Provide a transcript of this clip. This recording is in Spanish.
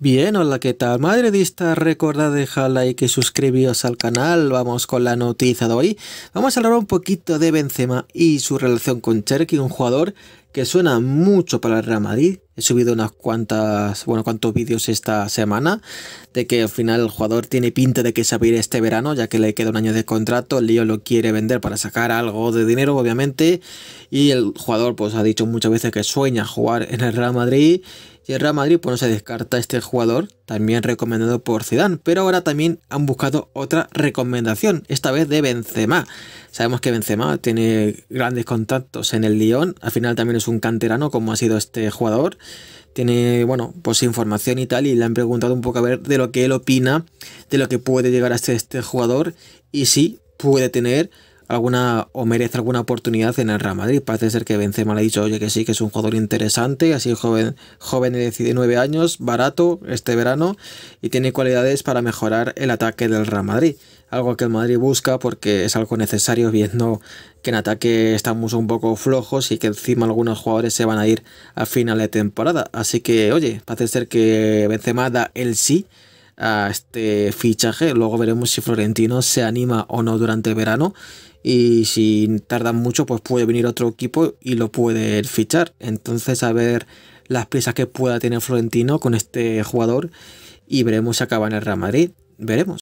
Bien, hola, ¿qué tal? Madridista, recordad dejar like y suscribiros al canal, vamos con la noticia de hoy. Vamos a hablar un poquito de Benzema y su relación con Cherky, un jugador que suena mucho para el Real Madrid. He subido unas cuantas, bueno, cuantos vídeos esta semana de que al final el jugador tiene pinta de que se va ir este verano, ya que le queda un año de contrato. El lío lo quiere vender para sacar algo de dinero, obviamente. Y el jugador, pues, ha dicho muchas veces que sueña jugar en el Real Madrid. Y el Real Madrid, pues, no se descarta este jugador también recomendado por Zidane, pero ahora también han buscado otra recomendación, esta vez de Benzema. Sabemos que Benzema tiene grandes contactos en el Lyon, al final también es un canterano como ha sido este jugador. Tiene, bueno, pues información y tal, y le han preguntado un poco a ver de lo que él opina, de lo que puede llegar a ser este jugador y si puede tener alguna o merece alguna oportunidad en el Real Madrid. Parece ser que Benzema le ha dicho, oye, que sí, que es un jugador interesante, así joven, joven de 19 años, barato este verano y tiene cualidades para mejorar el ataque del Real Madrid. Algo que el Madrid busca porque es algo necesario viendo que en ataque estamos un poco flojos y que encima algunos jugadores se van a ir a final de temporada. Así que, oye, parece ser que Benzema da el sí a este fichaje. Luego veremos si Florentino se anima o no durante el verano. Y si tardan mucho, pues puede venir otro equipo y lo puede fichar. Entonces, a ver las piezas que pueda tener Florentino con este jugador. Y veremos si acaba en el Real Madrid. Veremos.